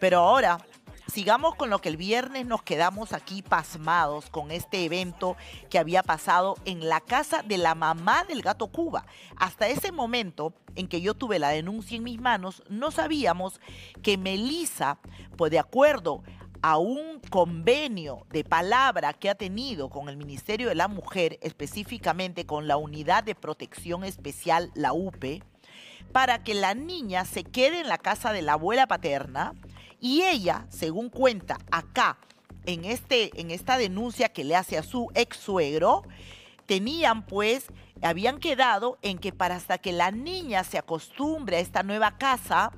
Pero ahora, sigamos con lo que el viernes nos quedamos aquí pasmados con este evento que había pasado en la casa de la mamá del gato Cuba. Hasta ese momento en que yo tuve la denuncia en mis manos, no sabíamos que Melisa, pues de acuerdo a un convenio de palabra que ha tenido con el Ministerio de la Mujer, específicamente con la Unidad de Protección Especial, la UPE, para que la niña se quede en la casa de la abuela paterna y ella, según cuenta acá, en, este, en esta denuncia que le hace a su ex suegro, tenían pues, habían quedado en que para hasta que la niña se acostumbre a esta nueva casa,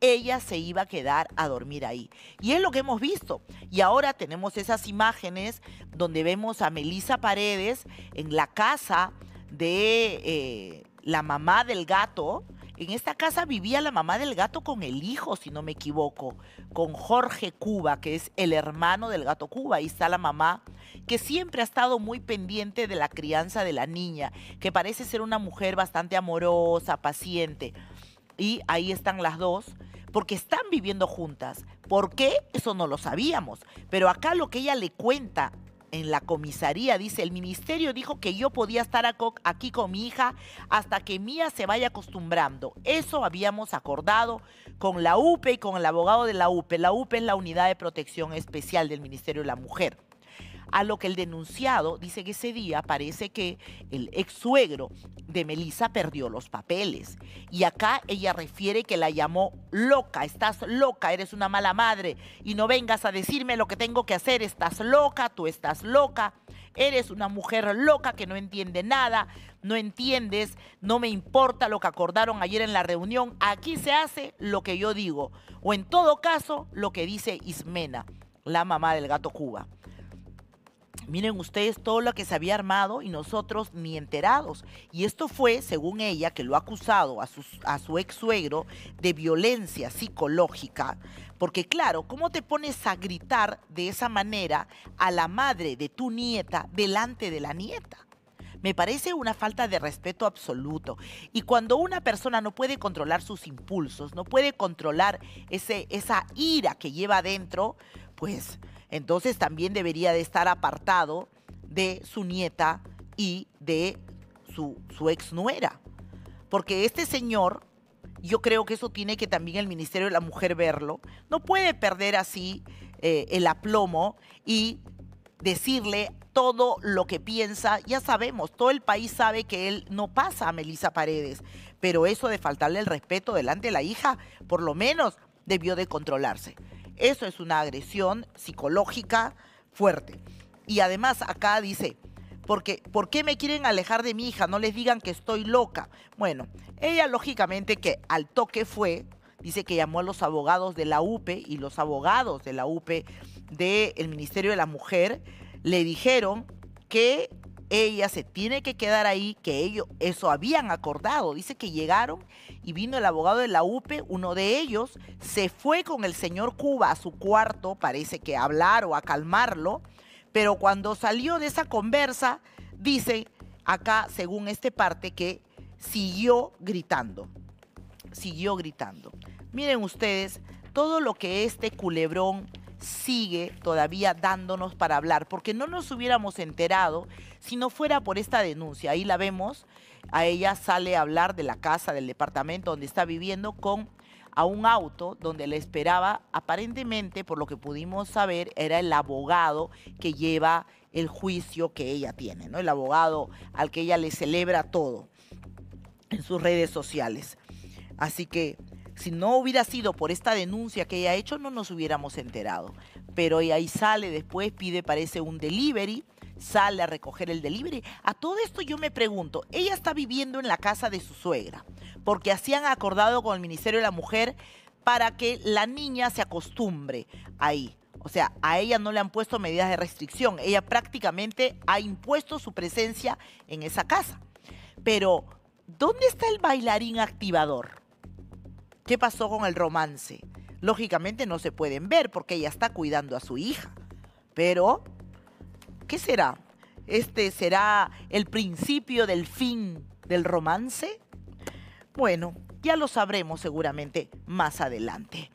ella se iba a quedar a dormir ahí. Y es lo que hemos visto. Y ahora tenemos esas imágenes donde vemos a Melisa Paredes en la casa de eh, la mamá del gato, en esta casa vivía la mamá del gato con el hijo, si no me equivoco, con Jorge Cuba, que es el hermano del gato Cuba. Ahí está la mamá, que siempre ha estado muy pendiente de la crianza de la niña, que parece ser una mujer bastante amorosa, paciente. Y ahí están las dos, porque están viviendo juntas. ¿Por qué? Eso no lo sabíamos. Pero acá lo que ella le cuenta en la comisaría. Dice, el ministerio dijo que yo podía estar aquí con mi hija hasta que Mía se vaya acostumbrando. Eso habíamos acordado con la UPE y con el abogado de la UPE. La UPE es la Unidad de Protección Especial del Ministerio de la Mujer a lo que el denunciado dice que ese día parece que el ex suegro de Melissa perdió los papeles. Y acá ella refiere que la llamó loca, estás loca, eres una mala madre y no vengas a decirme lo que tengo que hacer, estás loca, tú estás loca. Eres una mujer loca que no entiende nada, no entiendes, no me importa lo que acordaron ayer en la reunión. Aquí se hace lo que yo digo, o en todo caso, lo que dice Ismena, la mamá del gato Cuba. Miren ustedes todo lo que se había armado y nosotros ni enterados. Y esto fue, según ella, que lo ha acusado a, su a su ex suegro de violencia psicológica. Porque claro, ¿cómo te pones a gritar de esa manera a la madre de tu nieta delante de la nieta? Me parece una falta de respeto absoluto. Y cuando una persona no puede controlar sus impulsos, no puede controlar ese, esa ira que lleva adentro, pues entonces también debería de estar apartado de su nieta y de su, su ex nuera. Porque este señor, yo creo que eso tiene que también el Ministerio de la Mujer verlo, no puede perder así eh, el aplomo y decirle todo lo que piensa. Ya sabemos, todo el país sabe que él no pasa a Melisa Paredes, pero eso de faltarle el respeto delante de la hija, por lo menos debió de controlarse. Eso es una agresión psicológica fuerte. Y además acá dice, porque ¿por qué me quieren alejar de mi hija? No les digan que estoy loca. Bueno, ella lógicamente que al toque fue, dice que llamó a los abogados de la UPE y los abogados de la UPE del Ministerio de la Mujer le dijeron que ella se tiene que quedar ahí, que ellos eso habían acordado. Dice que llegaron y vino el abogado de la UPE, uno de ellos se fue con el señor Cuba a su cuarto, parece que a hablar o a calmarlo, pero cuando salió de esa conversa, dice acá, según este parte, que siguió gritando, siguió gritando. Miren ustedes todo lo que este culebrón sigue todavía dándonos para hablar, porque no nos hubiéramos enterado si no fuera por esta denuncia. Ahí la vemos, a ella sale a hablar de la casa, del departamento donde está viviendo con a un auto donde le esperaba, aparentemente, por lo que pudimos saber, era el abogado que lleva el juicio que ella tiene, ¿no? El abogado al que ella le celebra todo en sus redes sociales. Así que si no hubiera sido por esta denuncia que ella ha hecho, no nos hubiéramos enterado. Pero ahí sale después, pide, parece, un delivery, sale a recoger el delivery. A todo esto yo me pregunto, ella está viviendo en la casa de su suegra, porque así han acordado con el Ministerio de la Mujer para que la niña se acostumbre ahí. O sea, a ella no le han puesto medidas de restricción. Ella prácticamente ha impuesto su presencia en esa casa. Pero, ¿dónde está el bailarín activador? ¿Qué pasó con el romance? Lógicamente no se pueden ver porque ella está cuidando a su hija. Pero, ¿qué será? ¿Este será el principio del fin del romance? Bueno, ya lo sabremos seguramente más adelante.